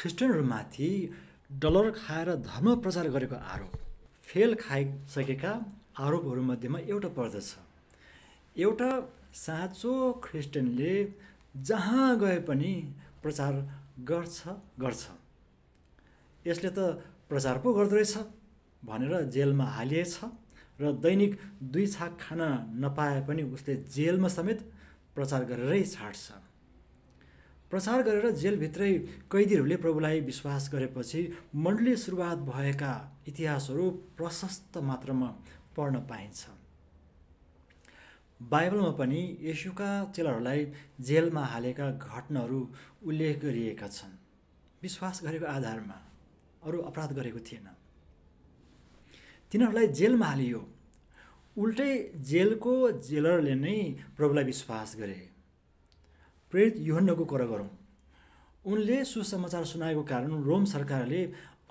ख्रिस्टियनहरूमाथि dollar खाएर धर्म प्रचार गरेको आरोप फेल खाइसकेका आरोपहरूमध्येमा एउटा पर्दछ एउटा साँचो ख्रिस्टियनले जहाँ गए पनि प्रचार गर्छ गर्छ यसले त प्रचार पो गर्दोरहेछ भनेर जेलमा हालिएछ र दैनिक दुई छाक खान नपाए पनि उसले जेलमा समेत प्रचार गरेरै छाड्छ प्रसार गरेर जेलभित्रै कैदीहरूले प्रभुलाई विश्वास गरेपछि मण्डली सुरुवात भएका इतिहासहरू प्रशस्त मात्रामा पढ्न पाइन्छ बाइबलमा पनि यशुका चेलाहरूलाई जेलमा हालेका घटनाहरू उल्लेख गरिएका छन् विश्वास गरेको आधारमा अरू अपराध गरेको थिएन तिनीहरूलाई जेलमा हालियो उल्टै जेलको जेलरले नै प्रभुलाई विश्वास गरे प्रेरित युहन्नको कुरा गरौँ उनले सुसमाचार सुनाएको कारण रोम सरकारले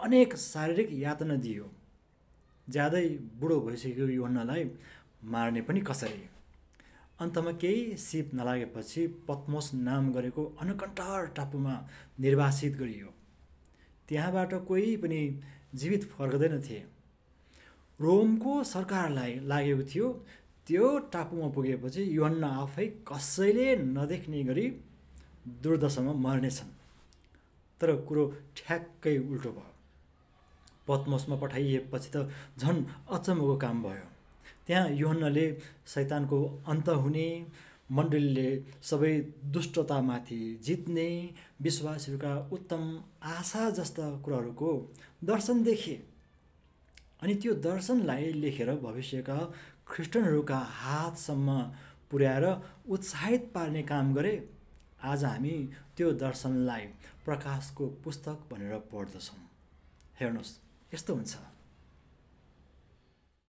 अनेक शारीरिक यातना दियो ज्यादै बुढो भइसकेको युहन्नलाई मार्ने पनि कसरी अन्तमा केही सिप नलागेपछि पत्मोस नाम गरेको अनकन्टार टापुमा निर्वासित गरियो त्यहाँबाट कोही पनि जीवित फर्कदैन थिए रोमको सरकारलाई लागेको थियो त्यो टापुमा पुगेपछि युहन्न आफै कसैले नदेख्ने गरी दुर्दशामा मर्नेछन् तर कुरो ठ्याक्कै उल्टो भयो पद्मसमा पठाइएपछि त झन् अचम्मको काम भयो त्यहाँ युहन्नले शैतानको अन्त हुने मण्डलीले सबै दुष्टतामाथि जित्ने विश्वासहरूका उत्तम आशा जस्ता कुराहरूको दर्शन देखे अनि त्यो दर्शनलाई लेखेर भविष्यका ख्रिस्टनहरूका हातसम्म पुर्याएर उत्साहित पार्ने काम गरे आज हामी त्यो दर्शनलाई प्रकाशको पुस्तक भनेर पढ्दछौँ हेर्नुहोस् यस्तो हुन्छ